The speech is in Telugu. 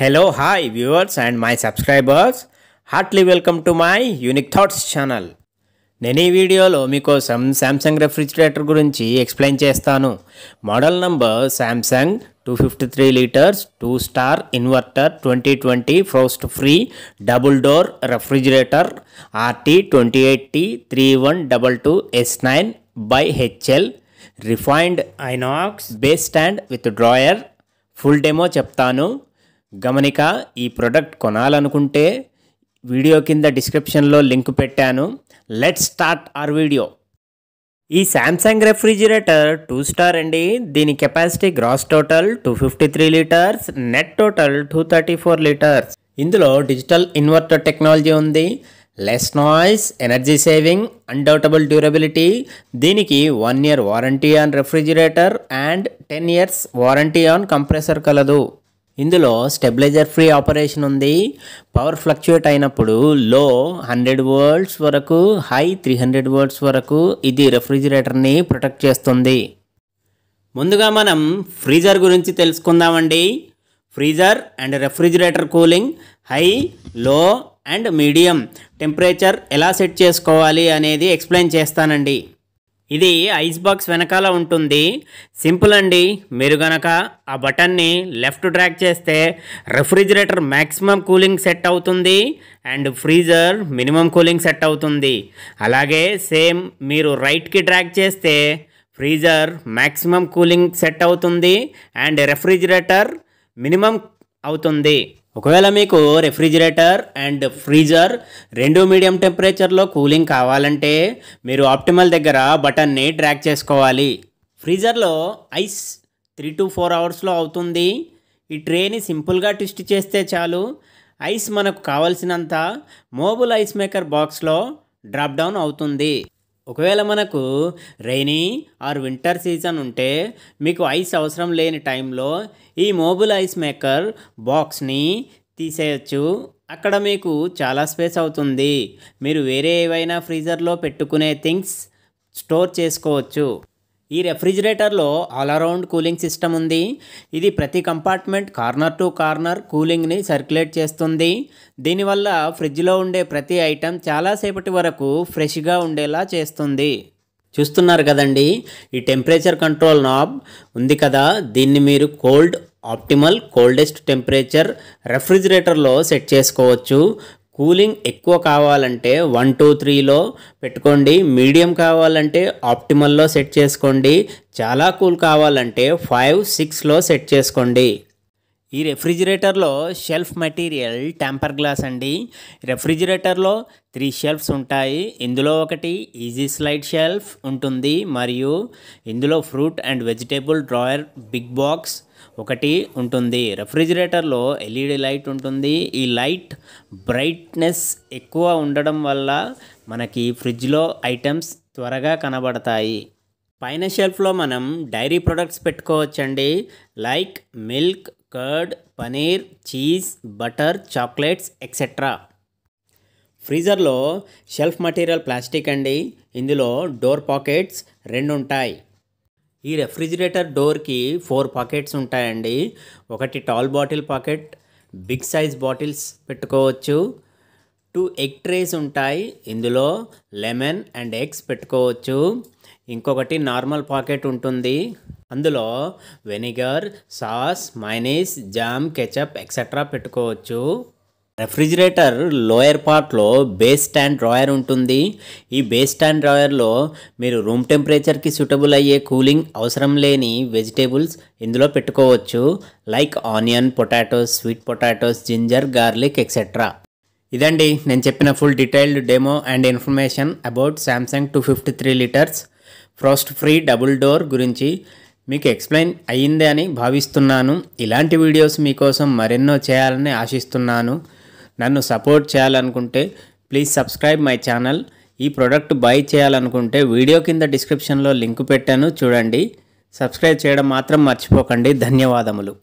hello hi viewers and my subscribers heartily welcome to my unique thoughts channel నేను ఈ వీడియోలో మీకోసం శాంసంగ్ రెఫ్రిజిరేటర్ గురించి ఎక్స్ప్లెయిన్ చేస్తాను model number Samsung two fifty three litres two star inverter twenty twenty frost free double door refrigerator RT twenty eight T three one double two S nine by HL refined inox base stand with drawer full demo చెప్తాను గమనిక ఈ ప్రొడక్ట్ కొనాలనుకుంటే వీడియో కింద డిస్క్రిప్షన్లో లింక్ పెట్టాను లెట్ స్టార్ట్ ఆర్ వీడియో ఈ శాంసంగ్ రెఫ్రిజిరేటర్ టూ స్టార్ అండి దీని capacity gross total two fifty three litres net total two thirty four litres ఇందులో డిజిటల్ ఇన్వర్టర్ టెక్నాలజీ ఉంది less noise energy saving undoubtable durability దీనికి one year warranty on refrigerator and ten years warranty on compressor కలదు ఇందులో స్టెబిలైజర్ ఫ్రీ ఆపరేషన్ ఉంది పవర్ ఫ్లక్చుయేట్ అయినప్పుడు లో హండ్రెడ్ వోల్ట్స్ వరకు హై త్రీ హండ్రెడ్ వోల్ట్స్ వరకు ఇది రెఫ్రిజిరేటర్ని ప్రొటెక్ట్ చేస్తుంది ముందుగా మనం ఫ్రీజర్ గురించి తెలుసుకుందామండి freezer and refrigerator cooling high low and medium temperature ఎలా సెట్ చేసుకోవాలి అనేది ఎక్స్ప్లెయిన్ చేస్తానండి ఇది ఐస్ బాక్స్ వెనకాల ఉంటుంది సింపుల్ అండి మీరు గనక ఆ బటన్ని లెఫ్ట్ డ్రాక్ చేస్తే రెఫ్రిజిరేటర్ మ్యాక్సిమం కూలింగ్ సెట్ అవుతుంది and freezer minimum cooling set అవుతుంది అలాగే సేమ్ మీరు రైట్కి డ్రాక్ చేస్తే ఫ్రీజర్ మ్యాక్సిమం కూలింగ్ సెట్ అవుతుంది అండ్ రెఫ్రిజిరేటర్ మినిమం అవుతుంది ఒకవేళ మీకు రెఫ్రిజిరేటర్ అండ్ ఫ్రీజర్ రెండు మీడియం టెంపరేచర్లో కూలింగ్ కావాలంటే మీరు ఆప్టిమల్ దగ్గర బటన్ని ట్రాక్ చేసుకోవాలి ఫ్రీజర్లో ఐస్ త్రీ టు ఫోర్ అవర్స్లో అవుతుంది ఈ ట్రేని సింపుల్గా ట్విస్ట్ చేస్తే చాలు ఐస్ మనకు కావలసినంత మోబుల్ ఐస్ మేకర్ బాక్స్లో డ్రాప్ డౌన్ అవుతుంది ఒకవేళ మనకు రైనీ ఆర్ వింటర్ సీజన్ ఉంటే మీకు ఐస్ అవసరం లేని టైంలో ఈ మోబుల్ ఐస్ మేకర్ బాక్స్ని తీసేయచ్చు అక్కడ మీకు చాలా స్పేస్ అవుతుంది మీరు వేరే ఏవైనా ఫ్రీజర్లో పెట్టుకునే థింగ్స్ స్టోర్ చేసుకోవచ్చు ఈ రెఫ్రిజిరేటర్లో ఆల్ అరౌండ్ కూలింగ్ సిస్టమ్ ఉంది ఇది ప్రతి కంపార్ట్మెంట్ కార్నర్ టు కార్నర్ కూలింగ్ని సర్క్యులేట్ చేస్తుంది దీనివల్ల ఫ్రిడ్జ్లో ఉండే ప్రతి ఐటెం చాలాసేపటి వరకు ఫ్రెష్గా ఉండేలా చేస్తుంది చూస్తున్నారు కదండి ఈ టెంపరేచర్ కంట్రోల్ నాబ్ ఉంది కదా దీన్ని మీరు కోల్డ్ ఆప్టిమల్ కోల్డెస్ట్ టెంపరేచర్ రెఫ్రిజిరేటర్లో సెట్ చేసుకోవచ్చు కూలింగ్ ఎక్కువ కావాలంటే వన్ టూ త్రీలో పెట్టుకోండి మీడియం కావాలంటే ఆప్టిమల్లో సెట్ చేసుకోండి చాలా కూల్ కావాలంటే ఫైవ్ సిక్స్లో సెట్ చేసుకోండి ఈ రెఫ్రిజిరేటర్లో షెల్ఫ్ మెటీరియల్ టెంపర్ గ్లాస్ అండి రెఫ్రిజిరేటర్లో త్రీ షెల్ఫ్స్ ఉంటాయి ఇందులో ఒకటి ఈజీ స్లైడ్ షెల్ఫ్ ఉంటుంది మరియు ఇందులో fruit and vegetable drawer big box ఒకటి ఉంటుంది రెఫ్రిజిరేటర్లో ఎల్ఈడి లైట్ ఉంటుంది ఈ లైట్ బ్రైట్నెస్ ఎక్కువ ఉండడం వల్ల మనకి ఫ్రిడ్జ్లో ఐటమ్స్ త్వరగా కనబడతాయి పైన షెల్ఫ్లో మనం డైరీ ప్రొడక్ట్స్ పెట్టుకోవచ్చండి like milk curd paneer cheese butter chocolates etcetera ఫ్రీజర్లో షెల్ఫ్ మటీరియల్ ప్లాస్టిక్ అండి ఇందులో డోర్ పాకెట్స్ రెండు ఉంటాయి ఈ రెఫ్రిజిరేటర్ డోర్కి ఫోర్ పాకెట్స్ ఉంటాయండి ఒకటి tall bottle pocket big size bottles పెట్టుకోవచ్చు టూ ఎగ్ ట్రేస్ ఉంటాయి ఇందులో లెమన్ అండ్ ఎగ్స్ పెట్టుకోవచ్చు ఇంకొకటి నార్మల్ పాకెట్ ఉంటుంది అందులో vinegar sauce mayonnaise jam ketchup etcetera పెట్టుకోవచ్చు రెఫ్రిజిరేటర్ లోయర్ పార్ట్లో బేస్ స్టాండ్ డ్రాయర్ ఉంటుంది ఈ బేస్ స్టాండ్ డ్రాయర్లో మీరు రూమ్ టెంపరేచర్కి సూటబుల్ అయ్యే కూలింగ్ అవసరం లేని వెజిటేబుల్స్ ఇందులో పెట్టుకోవచ్చు like onion potatoes sweet potatoes ginger garlic etcetera ఇదండి నేను చెప్పిన full detailed demo and information about Samsung two fifty three litres frost free double door గురించి మీకు ఎక్స్ప్లెయిన్ అయ్యిందే అని భావిస్తున్నాను ఇలాంటి వీడియోస్ మీకోసం మరెన్నో చేయాలని ఆశిస్తున్నాను నన్ను సపోర్ట్ చేయాలనుకుంటే ప్లీజ్ సబ్స్క్రైబ్ మై ఛానల్ ఈ ప్రోడక్ట్ బై చేయాలనుకుంటే వీడియో కింద డిస్క్రిప్షన్లో లింక్ పెట్టాను చూడండి సబ్స్క్రైబ్ చేయడం మాత్రం మర్చిపోకండి ధన్యవాదములు